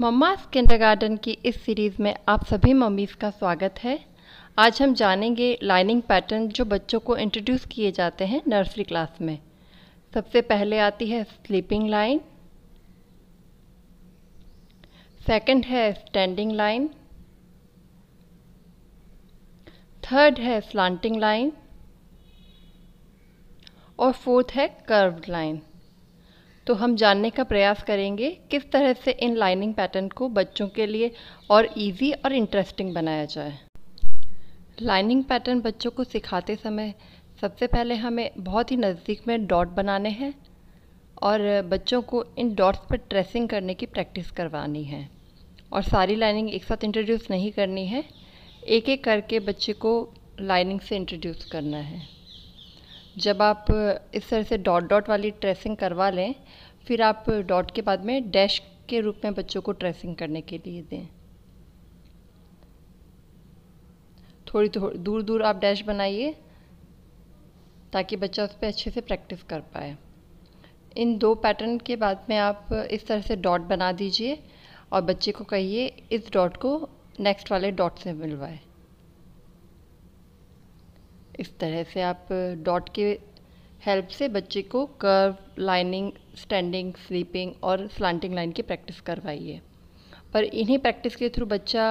mama's garden की इस series में आप सभी मम्मीज़ का स्वागत है आज हम जानेंगे लाइनिंग पैटर्न जो बच्चों को इंट्रोड्यूस किए जाते हैं नर्सरी क्लास में सबसे पहले आती है स्लीपिंग लाइन सेकंड है स्टैंडिंग लाइन थर्ड है स्लांटिंग लाइन और फोर्थ है कर्व्ड लाइन तो हम जानने का प्रयास करेंगे किस तरह से इन लाइनिंग पैटर्न को बच्चों के लिए और इजी और इंटरेस्टिंग बनाया जाए लाइनिंग पैटर्न बच्चों को सिखाते समय सबसे पहले हमें बहुत ही नज़दीक में डॉट बनाने हैं और बच्चों को इन डॉट्स पर ट्रेसिंग करने की प्रैक्टिस करवानी है और सारी लाइनिंग एक साथ इंट्रोड्यूस नहीं करनी है एक एक करके बच्चे को लाइनिंग से इंट्रोड्यूस करना है जब आप इस तरह से डॉट डॉट वाली ट्रेसिंग करवा लें फिर आप डॉट के बाद में डैश के रूप में बच्चों को ट्रेसिंग करने के लिए दें थोड़ी थोड़ी दूर दूर आप डैश बनाइए ताकि बच्चा उस पर अच्छे से प्रैक्टिस कर पाए इन दो पैटर्न के बाद में आप इस तरह से डॉट बना दीजिए और बच्चे को कहिए इस डॉट को नेक्स्ट वाले डॉट से मिलवाए इस तरह से आप डॉट के हेल्प से बच्चे को कर्व लाइनिंग स्टैंडिंग स्लीपिंग और स्लांटिंग लाइन की प्रैक्टिस करवाइए पर इन्हीं प्रैक्टिस के थ्रू बच्चा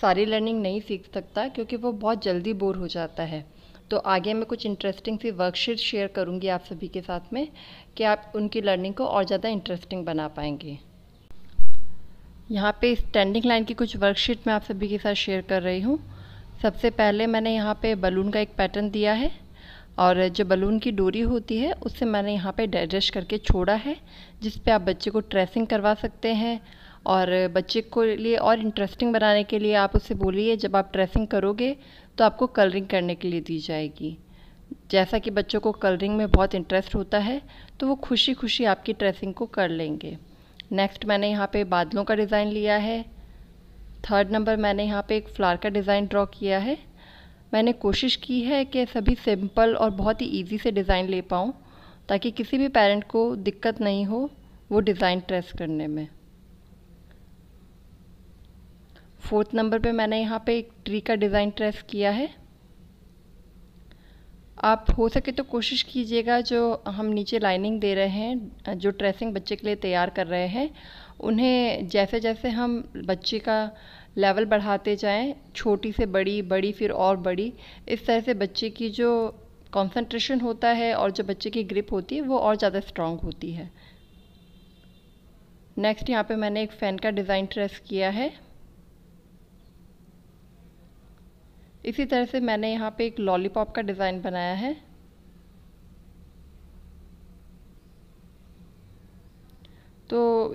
सारी लर्निंग नहीं सीख सकता क्योंकि वो बहुत जल्दी बोर हो जाता है तो आगे मैं कुछ इंटरेस्टिंग सी वर्कशीट शेयर करूँगी आप सभी के साथ में कि आप उनकी लर्निंग को और ज़्यादा इंटरेस्टिंग बना पाएंगे यहाँ पे स्टैंडिंग लाइन की कुछ वर्कशीट मैं आप सभी के साथ शेयर कर रही हूँ सबसे पहले मैंने यहाँ पे बलून का एक पैटर्न दिया है और जो बलून की डोरी होती है उससे मैंने यहाँ पे डाइजेस्ट करके छोड़ा है जिस पे आप बच्चे को ट्रेसिंग करवा सकते हैं और बच्चे को लिए और इंटरेस्टिंग बनाने के लिए आप उससे बोलिए जब आप ट्रेसिंग करोगे तो आपको कलरिंग करने के लिए दी जाएगी जैसा कि बच्चों को कलरिंग में बहुत इंटरेस्ट होता है तो वो खुशी खुशी आपकी ट्रेसिंग को कर लेंगे नेक्स्ट मैंने यहाँ पे बादलों का डिज़ाइन लिया है थर्ड नंबर मैंने यहाँ पे एक फ्लावर का डिज़ाइन ड्रॉ किया है मैंने कोशिश की है कि सभी सिंपल और बहुत ही इजी से डिज़ाइन ले पाऊँ ताकि किसी भी पेरेंट को दिक्कत नहीं हो वो डिज़ाइन ट्रेस करने में फोर्थ नंबर पे मैंने यहाँ पे एक ट्री का डिज़ाइन ट्रेस किया है आप हो सके तो कोशिश कीजिएगा जो हम नीचे लाइनिंग दे रहे हैं जो ट्रेसिंग बच्चे के लिए तैयार कर रहे हैं उन्हें जैसे जैसे हम बच्चे का लेवल बढ़ाते जाएं छोटी से बड़ी बड़ी फिर और बड़ी इस तरह से बच्चे की जो कंसंट्रेशन होता है और जो बच्चे की ग्रिप होती है वो और ज़्यादा स्ट्रॉन्ग होती है नेक्स्ट यहाँ पे मैंने एक फ़ैन का डिज़ाइन ट्रेस किया है इसी तरह से मैंने यहाँ पे एक लॉलीपॉप का डिज़ाइन बनाया है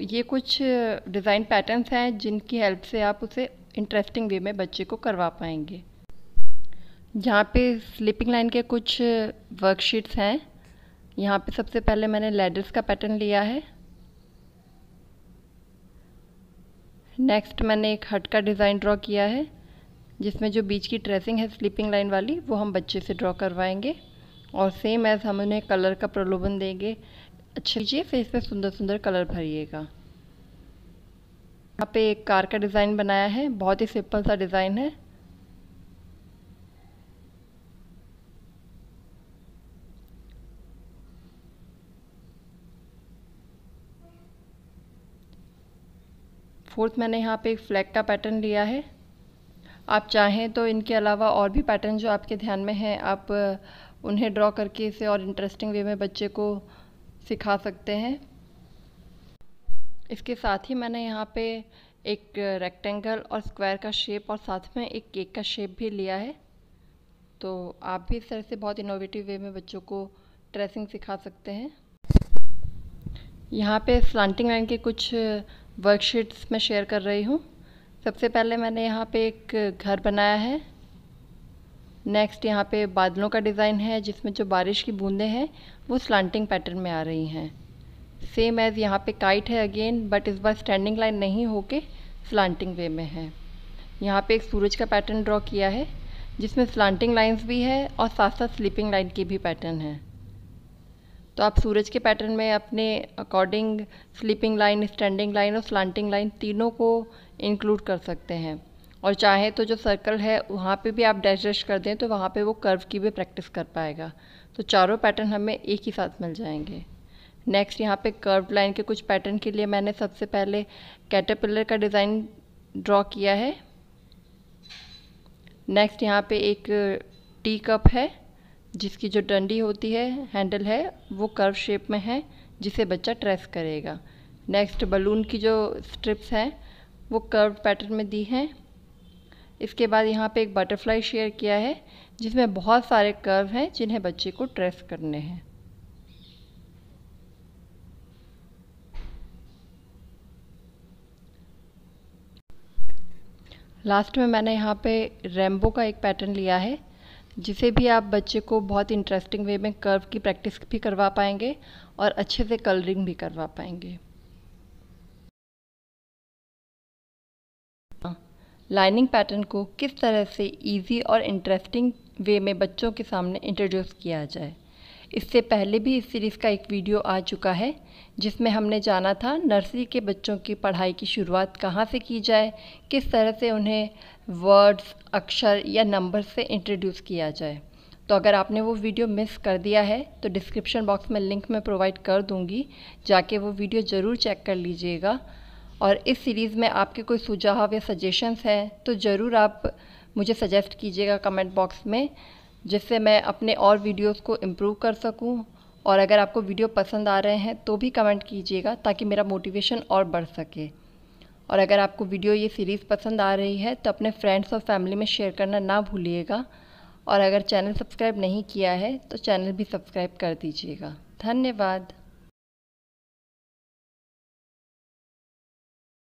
ये कुछ डिज़ाइन पैटर्न्स हैं जिनकी हेल्प से आप उसे इंटरेस्टिंग वे में बच्चे को करवा पाएंगे यहाँ पे स्लीपिंग लाइन के कुछ वर्कशीट्स हैं यहाँ पे सबसे पहले मैंने लेडर्स का पैटर्न लिया है नेक्स्ट मैंने एक हट का डिज़ाइन ड्रॉ किया है जिसमें जो बीच की ट्रेसिंग है स्लीपिंग लाइन वाली वो हम बच्चे से ड्रॉ करवाएंगे और सेम एज़ हम उन्हें कलर का प्रलोभन देंगे अच्छा लीजिए फेस पे सुंदर सुंदर कलर भरिएगा यहाँ पे एक कार का डिज़ाइन बनाया है बहुत ही सिंपल सा डिज़ाइन है फोर्थ मैंने यहाँ पे एक फ्लैग का पैटर्न लिया है आप चाहें तो इनके अलावा और भी पैटर्न जो आपके ध्यान में हैं आप उन्हें ड्रॉ करके इसे और इंटरेस्टिंग वे में बच्चे को सिखा सकते हैं इसके साथ ही मैंने यहाँ पे एक रेक्टेंगल और स्क्वायर का शेप और साथ में एक केक का शेप भी लिया है तो आप भी इस तरह से बहुत इनोवेटिव वे में बच्चों को ट्रेसिंग सिखा सकते हैं यहाँ पे स्लांटिंग लाइन के कुछ वर्कशीट्स मैं शेयर कर रही हूँ सबसे पहले मैंने यहाँ पे एक घर बनाया है नेक्स्ट यहाँ पे बादलों का डिज़ाइन है जिसमें जो बारिश की बूंदें हैं वो स्लांटिंग पैटर्न में आ रही हैं सेम एज़ यहाँ पे काइट है अगेन बट इस बार स्टैंडिंग लाइन नहीं होके स्लांटिंग वे में है यहाँ पे एक सूरज का पैटर्न ड्रॉ किया है जिसमें स्लांटिंग लाइंस भी है और साथ साथ स्लीपिंग लाइन की भी पैटर्न है तो आप सूरज के पैटर्न में अपने according sleeping line standing line और स्लांटिंग लाइन तीनों को इंक्लूड कर सकते हैं और चाहे तो जो सर्कल है वहाँ पे भी आप डैश डैश कर दें तो वहाँ पे वो कर्व की भी प्रैक्टिस कर पाएगा तो चारों पैटर्न हमें एक ही साथ मिल जाएंगे नेक्स्ट यहाँ पे कर्व लाइन के कुछ पैटर्न के लिए मैंने सबसे पहले कैटरपिलर का डिज़ाइन ड्रॉ किया है नेक्स्ट यहाँ पे एक टी कप है जिसकी जो डंडी होती है हैंडल है वो कर्व शेप में है जिसे बच्चा ट्रेस करेगा नेक्स्ट बलून की जो स्ट्रिप्स हैं वो कर्व पैटर्न में दी हैं इसके बाद यहाँ पे एक बटरफ्लाई शेयर किया है जिसमें बहुत सारे कर्व हैं जिन्हें बच्चे को ट्रेस करने हैं लास्ट में मैंने यहाँ पे रेम्बो का एक पैटर्न लिया है जिसे भी आप बच्चे को बहुत इंटरेस्टिंग वे में कर्व की प्रैक्टिस भी करवा पाएंगे और अच्छे से कलरिंग भी करवा पाएंगे लाइनिंग पैटर्न को किस तरह से इजी और इंटरेस्टिंग वे में बच्चों के सामने इंट्रोड्यूस किया जाए इससे पहले भी इस सीरीज़ का एक वीडियो आ चुका है जिसमें हमने जाना था नर्सरी के बच्चों की पढ़ाई की शुरुआत कहाँ से की जाए किस तरह से उन्हें वर्ड्स अक्षर या नंबर से इंट्रोड्यूस किया जाए तो अगर आपने वो वीडियो मिस कर दिया है तो डिस्क्रिप्शन बॉक्स में लिंक में प्रोवाइड कर दूँगी जाके वो वीडियो ज़रूर चेक कर लीजिएगा और इस सीरीज़ में आपके कोई सुझाव या सजेशंस हैं तो ज़रूर आप मुझे सजेस्ट कीजिएगा कमेंट बॉक्स में जिससे मैं अपने और वीडियोस को इम्प्रूव कर सकूं और अगर आपको वीडियो पसंद आ रहे हैं तो भी कमेंट कीजिएगा ताकि मेरा मोटिवेशन और बढ़ सके और अगर आपको वीडियो ये सीरीज़ पसंद आ रही है तो अपने फ्रेंड्स और फैमिली में शेयर करना ना भूलिएगा और अगर चैनल सब्सक्राइब नहीं किया है तो चैनल भी सब्सक्राइब कर दीजिएगा धन्यवाद